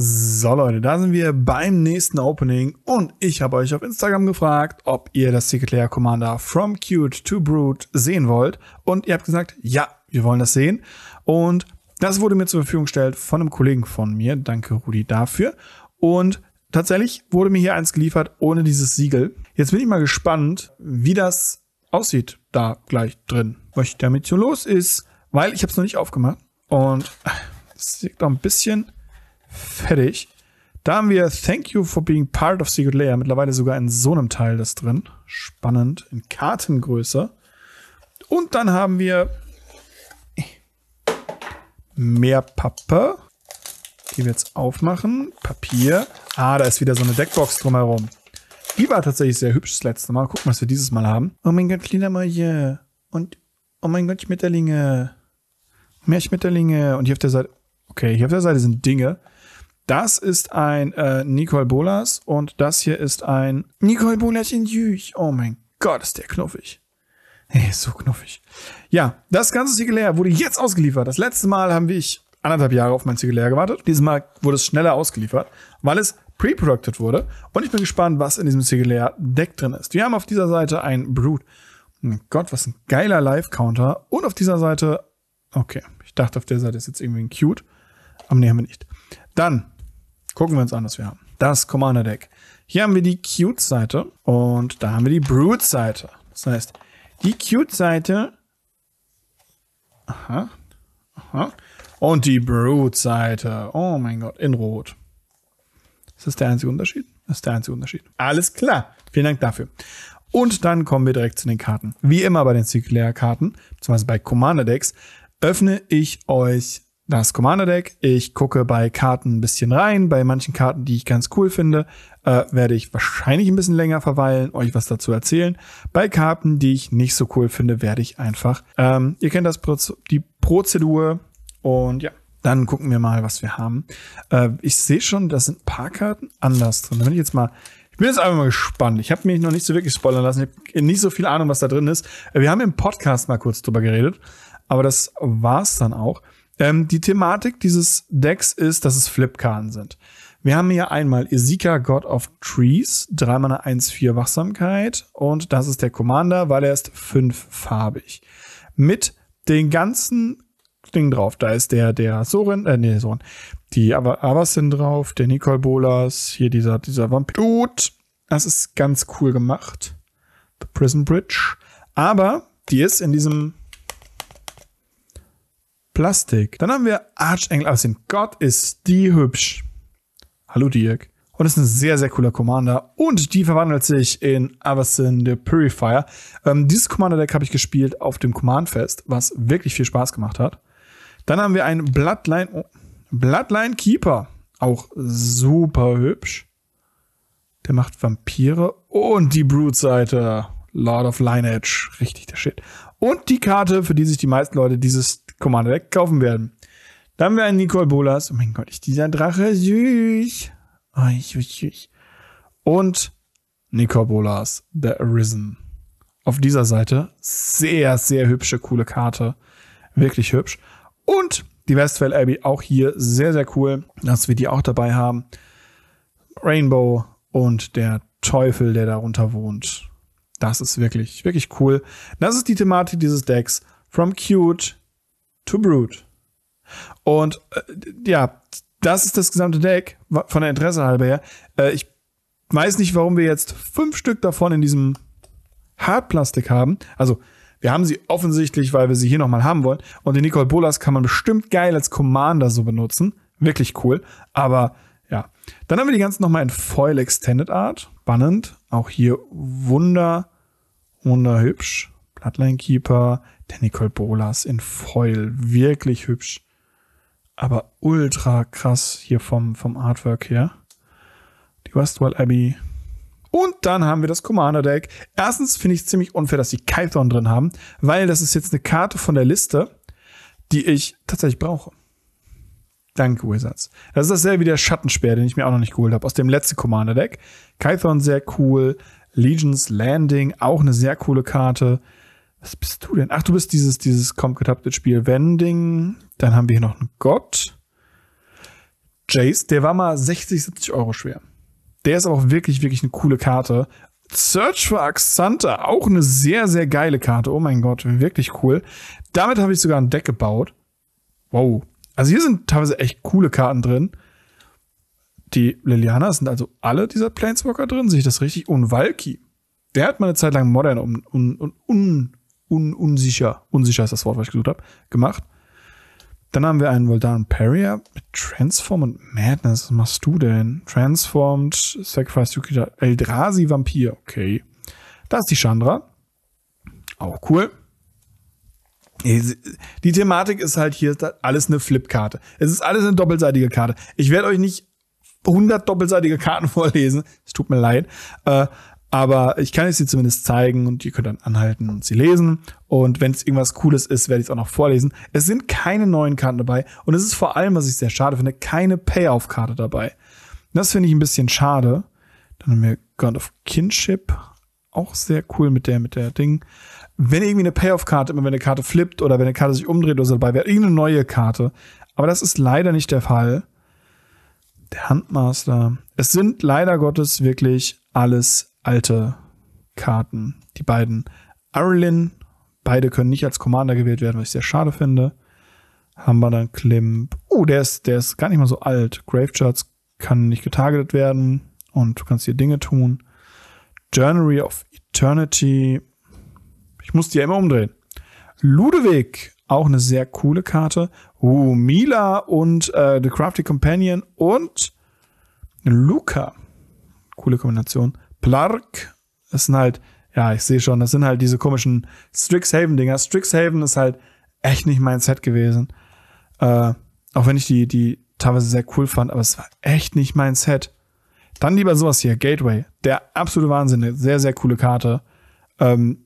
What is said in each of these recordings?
So Leute, da sind wir beim nächsten Opening und ich habe euch auf Instagram gefragt, ob ihr das Secret Layer Commander From Cute to Brute sehen wollt und ihr habt gesagt, ja, wir wollen das sehen und das wurde mir zur Verfügung gestellt von einem Kollegen von mir, danke Rudi dafür und tatsächlich wurde mir hier eins geliefert ohne dieses Siegel. Jetzt bin ich mal gespannt, wie das aussieht da gleich drin, was damit so los ist, weil ich habe es noch nicht aufgemacht und es sieht auch ein bisschen fertig. Da haben wir Thank You for Being Part of Secret Layer. Mittlerweile sogar in so einem Teil das drin. Spannend. In Kartengröße. Und dann haben wir mehr Pappe. Die wir jetzt aufmachen. Papier. Ah, da ist wieder so eine Deckbox drumherum. Die war tatsächlich sehr hübsch das letzte Mal. Gucken, was wir dieses Mal haben. Oh mein Gott, Lila Marie. Und oh mein Gott, Schmetterlinge. Mehr Schmetterlinge. Und hier auf der Seite. Okay, hier auf der Seite sind Dinge. Das ist ein äh, Nicole Bolas und das hier ist ein Nicole Bolas in Jüch. Oh mein Gott, ist der knuffig. Hey, so knuffig. Ja, das ganze Ziegelär wurde jetzt ausgeliefert. Das letzte Mal haben wir ich anderthalb Jahre auf mein Ziegelär gewartet. Dieses Mal wurde es schneller ausgeliefert, weil es pre-producted wurde. Und ich bin gespannt, was in diesem Ziegelär-Deck drin ist. Wir haben auf dieser Seite ein Brood. Oh Gott, was ein geiler Live-Counter. Und auf dieser Seite, okay, ich dachte, auf der Seite ist jetzt irgendwie ein Cute. Aber nee, haben wir nicht. Dann Gucken wir uns an, was wir haben. Das Commander Deck. Hier haben wir die Cute-Seite und da haben wir die brute seite Das heißt, die Cute-Seite. Aha. Aha. Und die brute seite Oh mein Gott, in Rot. Ist das der einzige Unterschied? Das ist der einzige Unterschied. Alles klar. Vielen Dank dafür. Und dann kommen wir direkt zu den Karten. Wie immer bei den Zirkulärkarten, beziehungsweise bei Commander Decks, öffne ich euch das Commander Deck. Ich gucke bei Karten ein bisschen rein. Bei manchen Karten, die ich ganz cool finde, äh, werde ich wahrscheinlich ein bisschen länger verweilen, euch was dazu erzählen. Bei Karten, die ich nicht so cool finde, werde ich einfach. Ähm, ihr kennt das Proz die Prozedur und ja, dann gucken wir mal, was wir haben. Äh, ich sehe schon, da sind ein paar Karten anders drin. Wenn ich jetzt mal ich bin jetzt einfach mal gespannt. Ich habe mich noch nicht so wirklich spoilern lassen. Ich habe nicht so viel Ahnung, was da drin ist. Wir haben im Podcast mal kurz drüber geredet, aber das war's dann auch. Ähm, die Thematik dieses Decks ist, dass es Flipkarten sind. Wir haben hier einmal Isika, God of Trees, 3 Mana 1, 4 Wachsamkeit und das ist der Commander, weil er ist fünffarbig. Mit den ganzen Dingen drauf. Da ist der, der Sorin, äh, nee, Sorin, die Avasin drauf, der Nicole Bolas, hier dieser, dieser Vampirut. Das ist ganz cool gemacht. The Prison Bridge. Aber die ist in diesem Plastik. Dann haben wir Archangel Assassin. Gott ist die hübsch. Hallo Dirk. Und ist ein sehr, sehr cooler Commander. Und die verwandelt sich in Avacyn the Purifier. Ähm, dieses Commander-Deck habe ich gespielt auf dem Command-Fest, was wirklich viel Spaß gemacht hat. Dann haben wir einen Bloodline, oh, Bloodline Keeper. Auch super hübsch. Der macht Vampire und die brute seite Lord of Lineage. Richtig der Shit. Und die Karte, für die sich die meisten Leute dieses Commander Deck kaufen werden. Dann haben wir einen Nicole Bolas. Oh mein Gott, ist dieser Drache süß. Oh, ich, ich, ich. Und Nicole Bolas, The Arisen. Auf dieser Seite sehr, sehr hübsche, coole Karte. Wirklich hübsch. Und die Westfell Abbey auch hier sehr, sehr cool, dass wir die auch dabei haben. Rainbow und der Teufel, der darunter wohnt. Das ist wirklich, wirklich cool. Das ist die Thematik dieses Decks. From cute to Brood. Und äh, ja, das ist das gesamte Deck, von der Interesse halber her. Äh, ich weiß nicht, warum wir jetzt fünf Stück davon in diesem Hartplastik haben. Also, wir haben sie offensichtlich, weil wir sie hier nochmal haben wollen. Und den Nicole Bolas kann man bestimmt geil als Commander so benutzen. Wirklich cool. Aber ja. Dann haben wir die ganzen nochmal in Foil Extended Art. Spannend. Auch hier wunder, wunderhübsch. Bloodline Keeper, der Nicole Bolas in Foil. Wirklich hübsch. Aber ultra krass hier vom, vom Artwork her. Die Westworld Abbey. Und dann haben wir das Commander Deck. Erstens finde ich es ziemlich unfair, dass die Kython drin haben, weil das ist jetzt eine Karte von der Liste, die ich tatsächlich brauche. Danke, Wizards. Das ist dasselbe wie der Schattenspeer, den ich mir auch noch nicht geholt habe, aus dem letzten Commander Deck. Kython sehr cool. Legions Landing, auch eine sehr coole Karte. Was bist du denn? Ach, du bist dieses, dieses kommt Spiel Wending. Dann haben wir hier noch einen Gott. Jace, der war mal 60, 70 Euro schwer. Der ist auch wirklich, wirklich eine coole Karte. Search for Axanta, auch eine sehr, sehr geile Karte. Oh mein Gott, wirklich cool. Damit habe ich sogar ein Deck gebaut. Wow. Also hier sind teilweise echt coole Karten drin. Die Lilianas sind also alle dieser Planeswalker drin, sehe ich das richtig? Und Valky. Der hat mal eine Zeit lang Modern um, un, um, un unsicher, unsicher ist das Wort, was ich gesucht habe, gemacht. Dann haben wir einen Voldan Perrier mit Transform und Madness. Was machst du denn? Transformed, Sacrifice Yukita, Eldrazi Vampir. Okay. Da ist die Chandra. Auch cool. Die Thematik ist halt hier alles eine Flipkarte. Es ist alles eine doppelseitige Karte. Ich werde euch nicht 100 doppelseitige Karten vorlesen. Es tut mir leid. Äh, aber ich kann es sie zumindest zeigen und ihr könnt dann anhalten und sie lesen. Und wenn es irgendwas Cooles ist, werde ich es auch noch vorlesen. Es sind keine neuen Karten dabei und es ist vor allem, was ich sehr schade finde, keine Payoff-Karte dabei. Das finde ich ein bisschen schade. Dann haben wir God of Kinship. Auch sehr cool mit der, mit der Ding. Wenn irgendwie eine Payoff-Karte, immer wenn eine Karte flippt oder wenn eine Karte sich umdreht oder so dabei wäre, irgendeine neue Karte. Aber das ist leider nicht der Fall. Der Handmaster. Es sind leider Gottes wirklich alles alte Karten. Die beiden Arlin, beide können nicht als Commander gewählt werden, was ich sehr schade finde. Haben wir dann Klimp. Oh, der ist, der ist gar nicht mal so alt. Gravecharts kann nicht getargetet werden und du kannst hier Dinge tun. Journey of Eternity. Ich muss die ja immer umdrehen. Ludewig, auch eine sehr coole Karte. Uh, Mila und äh, The Crafty Companion und Luca. Coole Kombination. Plark. Das sind halt, ja, ich sehe schon, das sind halt diese komischen Strixhaven-Dinger. Strixhaven ist halt echt nicht mein Set gewesen. Äh, auch wenn ich die, die teilweise sehr cool fand, aber es war echt nicht mein Set. Dann lieber sowas hier, Gateway. Der absolute Wahnsinn, eine sehr, sehr coole Karte. Ähm,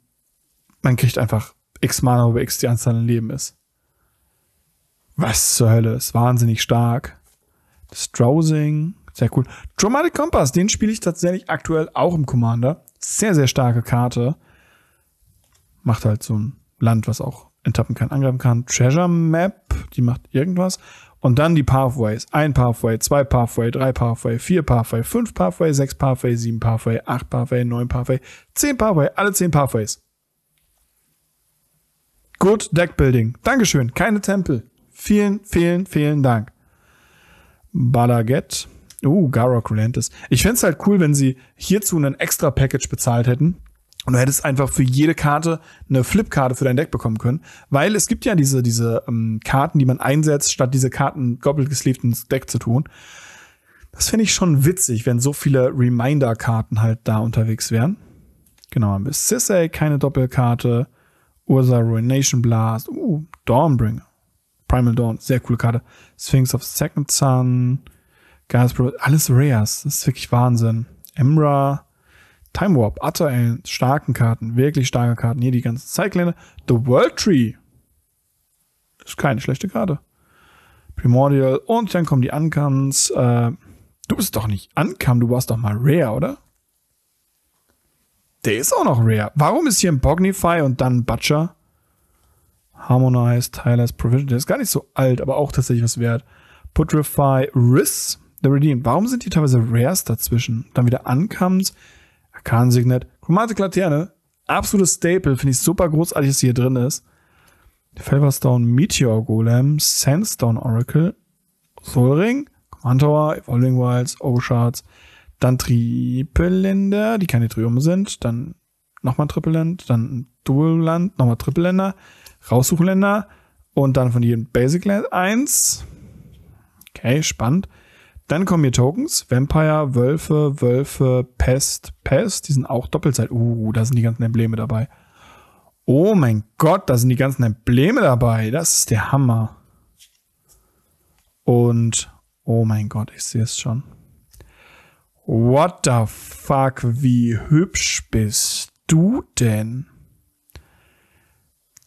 man kriegt einfach x Mana über x die Anzahl an Leben ist. Was zur Hölle, ist wahnsinnig stark. Das Drowsing. Sehr cool. Dramatic Compass, den spiele ich tatsächlich aktuell auch im Commander. Sehr, sehr starke Karte. Macht halt so ein Land, was auch enttappen kann, angreifen kann. Treasure Map, die macht irgendwas. Und dann die Pathways. Ein Pathway, zwei Pathway, drei Pathway, vier Pathway, fünf Pathway, sechs Pathway, sieben Pathway, acht Pathway, neun Pathway, zehn Pathway, alle zehn Pathways. Gut Deckbuilding. Dankeschön. Keine Tempel. Vielen, vielen, vielen Dank. Balaget. Uh, Garrock Relentless. Ich fände halt cool, wenn sie hierzu ein extra Package bezahlt hätten. Und du hättest einfach für jede Karte eine Flipkarte für dein Deck bekommen können. Weil es gibt ja diese, diese ähm, Karten, die man einsetzt, statt diese Karten doppelt gesleeved ins Deck zu tun. Das finde ich schon witzig, wenn so viele Reminder-Karten halt da unterwegs wären. Genau, haben wir Sisay, keine Doppelkarte. Ursa Ruination Blast. Uh, Dawnbringer. Primal Dawn, sehr coole Karte. Sphinx of Second Sun. Geiles Alles Rares. Das ist wirklich Wahnsinn. Emra, Time Warp, Utter starken Karten, wirklich starke Karten. Hier die ganzen Cyclone. The World Tree. Das Ist keine schlechte Karte. Primordial. Und dann kommen die Uncons. Äh, du bist doch nicht Ankam, du warst doch mal Rare, oder? Der ist auch noch Rare. Warum ist hier ein Bognify und dann ein Butcher? Harmonized, Tyler's Provision. Der ist gar nicht so alt, aber auch tatsächlich was wert. Putrefy, Riss der Redeemed. Warum sind hier teilweise Rares dazwischen? Dann wieder Uncomes, Arcan Signet, Chromatic Laterne, absolutes Staple, finde ich super großartig, dass sie hier drin ist. Felverstone Meteor Golem, Sandstone Oracle, Solring, Command Tower, Evolving Wilds, Oshards, dann Tripeländer, die keine Triume sind, dann nochmal Tripeland, dann Dual Land, nochmal Tripeländer, Raussuchländer und dann von jedem Basic Land 1. Okay, spannend. Dann kommen hier Tokens. Vampire, Wölfe, Wölfe, Pest, Pest. Die sind auch Doppelzeit. Uh, da sind die ganzen Embleme dabei. Oh mein Gott, da sind die ganzen Embleme dabei. Das ist der Hammer. Und oh mein Gott, ich sehe es schon. What the fuck, wie hübsch bist du denn?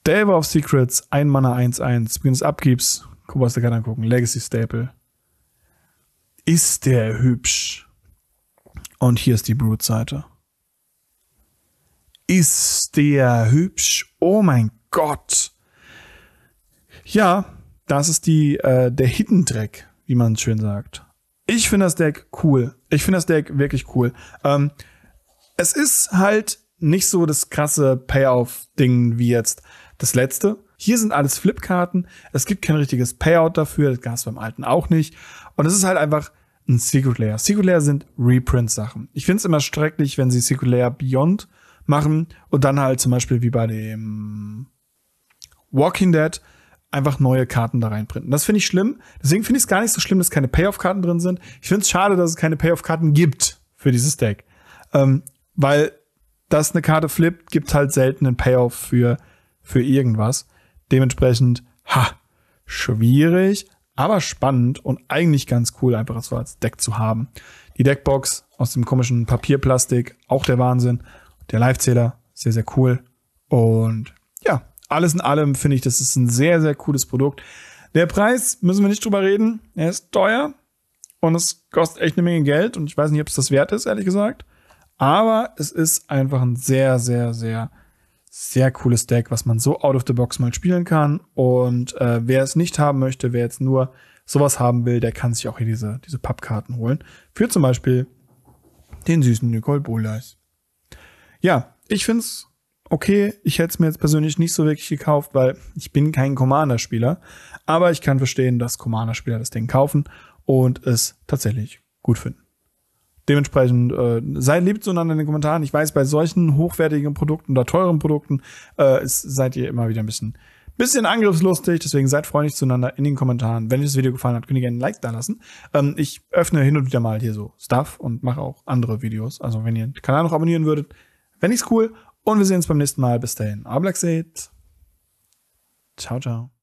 Delver of Secrets, ein Mana 1-1. Wenn du es abgibst, guck, mal, was du gerade angucken. Legacy Staple ist der hübsch. Und hier ist die Brute-Seite. Ist der hübsch? Oh mein Gott. Ja, das ist die, äh, der Hidden-Dreck, wie man schön sagt. Ich finde das Deck cool. Ich finde das Deck wirklich cool. Ähm, es ist halt nicht so das krasse Payoff-Ding wie jetzt das letzte. Hier sind alles Flipkarten. Es gibt kein richtiges Payout dafür. Das gab es beim alten auch nicht. Und es ist halt einfach ein Secret Layer. Secret Layer sind Reprint-Sachen. Ich finde es immer schrecklich, wenn sie Secret Layer Beyond machen und dann halt zum Beispiel wie bei dem Walking Dead einfach neue Karten da reinprinten. Das finde ich schlimm. Deswegen finde ich es gar nicht so schlimm, dass keine Payoff-Karten drin sind. Ich finde es schade, dass es keine Payoff-Karten gibt für dieses Deck. Ähm, weil das eine Karte flippt, gibt halt selten einen Payoff für, für irgendwas. Dementsprechend, ha, schwierig, aber spannend und eigentlich ganz cool, einfach so als Deck zu haben. Die Deckbox aus dem komischen Papierplastik, auch der Wahnsinn. Der Livezähler, sehr, sehr cool. Und ja, alles in allem finde ich, das ist ein sehr, sehr cooles Produkt. Der Preis müssen wir nicht drüber reden. Er ist teuer und es kostet echt eine Menge Geld und ich weiß nicht, ob es das wert ist, ehrlich gesagt. Aber es ist einfach ein sehr, sehr, sehr sehr cooles Deck, was man so out of the box mal spielen kann. Und äh, wer es nicht haben möchte, wer jetzt nur sowas haben will, der kann sich auch hier diese, diese Pappkarten holen. Für zum Beispiel den süßen Nicole Bolas. Ja, ich find's okay. Ich hätte es mir jetzt persönlich nicht so wirklich gekauft, weil ich bin kein Commander-Spieler. Aber ich kann verstehen, dass Commander-Spieler das Ding kaufen und es tatsächlich gut finden. Dementsprechend äh, seid lieb zueinander in den Kommentaren. Ich weiß, bei solchen hochwertigen Produkten oder teuren Produkten äh, ist, seid ihr immer wieder ein bisschen, bisschen angriffslustig. Deswegen seid freundlich zueinander in den Kommentaren. Wenn euch das Video gefallen hat, könnt ihr gerne ein Like da lassen. Ähm, ich öffne hin und wieder mal hier so Stuff und mache auch andere Videos. Also wenn ihr den Kanal noch abonnieren würdet, wenn ich's cool. Und wir sehen uns beim nächsten Mal. Bis dahin. Ablaxet. Ciao, ciao.